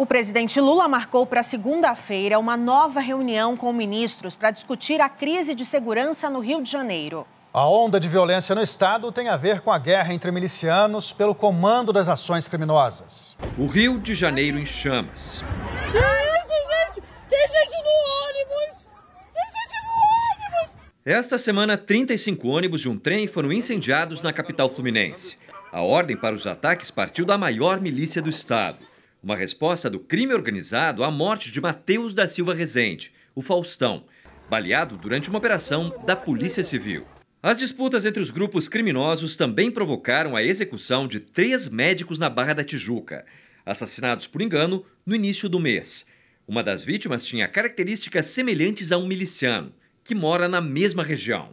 O presidente Lula marcou para segunda-feira uma nova reunião com ministros para discutir a crise de segurança no Rio de Janeiro. A onda de violência no estado tem a ver com a guerra entre milicianos pelo comando das ações criminosas. O Rio de Janeiro em chamas. Que isso, gente? Tem gente no ônibus! Tem gente no ônibus! Esta semana, 35 ônibus e um trem foram incendiados na capital fluminense. A ordem para os ataques partiu da maior milícia do estado. Uma resposta do crime organizado à morte de Matheus da Silva Rezende, o Faustão, baleado durante uma operação da Polícia Civil. As disputas entre os grupos criminosos também provocaram a execução de três médicos na Barra da Tijuca, assassinados por engano no início do mês. Uma das vítimas tinha características semelhantes a um miliciano, que mora na mesma região.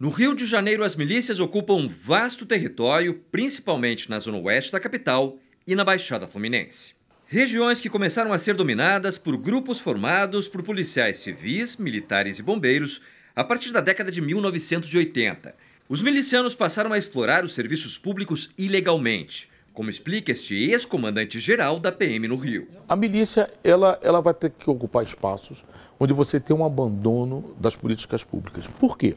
No Rio de Janeiro, as milícias ocupam um vasto território, principalmente na zona oeste da capital e na Baixada Fluminense. Regiões que começaram a ser dominadas por grupos formados por policiais civis, militares e bombeiros a partir da década de 1980. Os milicianos passaram a explorar os serviços públicos ilegalmente, como explica este ex-comandante-geral da PM no Rio. A milícia ela, ela vai ter que ocupar espaços onde você tem um abandono das políticas públicas. Por quê?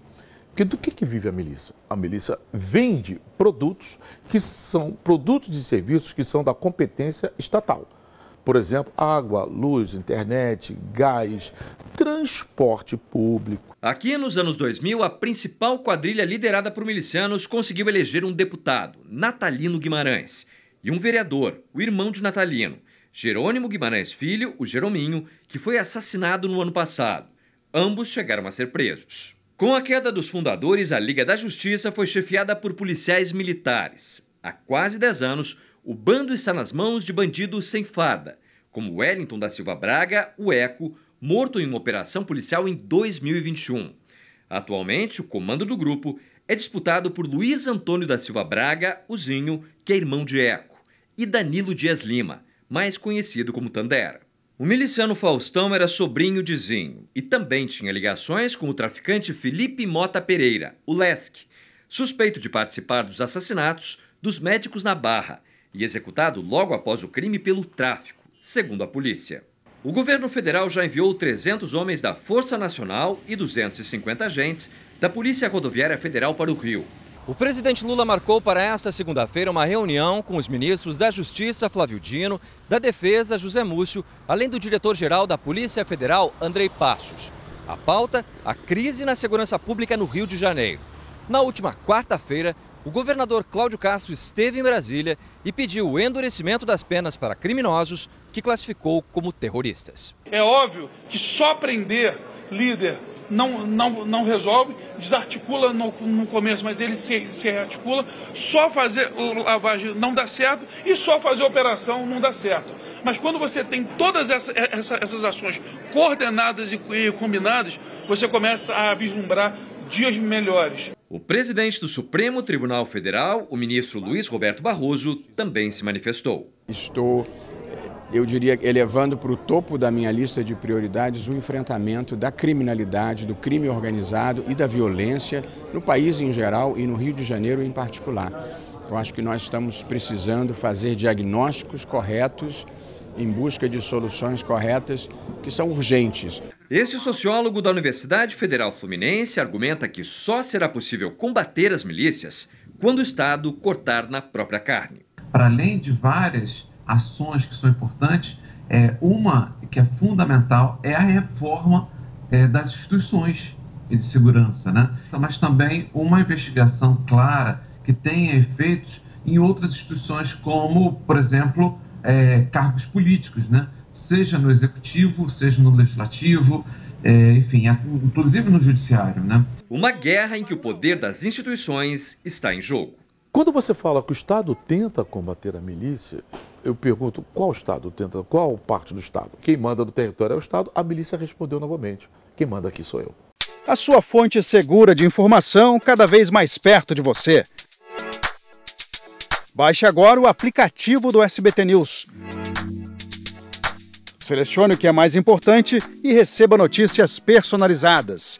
Porque do que, que vive a milícia? A milícia vende produtos que são produtos e serviços que são da competência estatal. Por exemplo, água, luz, internet, gás, transporte público. Aqui nos anos 2000, a principal quadrilha liderada por milicianos conseguiu eleger um deputado, Natalino Guimarães, e um vereador, o irmão de Natalino, Jerônimo Guimarães Filho, o Jerominho, que foi assassinado no ano passado. Ambos chegaram a ser presos. Com a queda dos fundadores, a Liga da Justiça foi chefiada por policiais militares. Há quase 10 anos, o bando está nas mãos de bandidos sem farda, como Wellington da Silva Braga, o Eco, morto em uma operação policial em 2021. Atualmente, o comando do grupo é disputado por Luiz Antônio da Silva Braga, o Zinho, que é irmão de Eco, e Danilo Dias Lima, mais conhecido como Tandera. O miliciano Faustão era sobrinho de Zinho e também tinha ligações com o traficante Felipe Mota Pereira, o Lesc, suspeito de participar dos assassinatos dos médicos na Barra e executado logo após o crime pelo tráfico, segundo a polícia. O governo federal já enviou 300 homens da Força Nacional e 250 agentes da Polícia Rodoviária Federal para o Rio, o presidente Lula marcou para esta segunda-feira uma reunião com os ministros da Justiça, Flávio Dino, da Defesa, José Múcio, além do diretor-geral da Polícia Federal, Andrei Passos. A pauta, a crise na segurança pública no Rio de Janeiro. Na última quarta-feira, o governador Cláudio Castro esteve em Brasília e pediu o endurecimento das penas para criminosos que classificou como terroristas. É óbvio que só prender líder não, não, não resolve, desarticula no, no começo, mas ele se, se articula Só fazer lavagem não dá certo e só fazer operação não dá certo. Mas quando você tem todas essa, é, essa, essas ações coordenadas e, e combinadas, você começa a vislumbrar dias melhores. O presidente do Supremo Tribunal Federal, o ministro Luiz Roberto Barroso, também se manifestou. Estou eu diria, elevando para o topo da minha lista de prioridades o enfrentamento da criminalidade, do crime organizado e da violência no país em geral e no Rio de Janeiro em particular. Eu acho que nós estamos precisando fazer diagnósticos corretos em busca de soluções corretas que são urgentes. Este sociólogo da Universidade Federal Fluminense argumenta que só será possível combater as milícias quando o Estado cortar na própria carne. Para além de várias ações que são importantes. É, uma que é fundamental é a reforma é, das instituições de segurança, né? mas também uma investigação clara que tenha efeitos em outras instituições, como, por exemplo, é, cargos políticos, né? seja no executivo, seja no legislativo, é, enfim, é, inclusive no judiciário. Né? Uma guerra em que o poder das instituições está em jogo. Quando você fala que o Estado tenta combater a milícia, eu pergunto qual Estado tenta, qual parte do Estado? Quem manda no território é o Estado, a milícia respondeu novamente: quem manda aqui sou eu. A sua fonte segura de informação cada vez mais perto de você. Baixe agora o aplicativo do SBT News. Selecione o que é mais importante e receba notícias personalizadas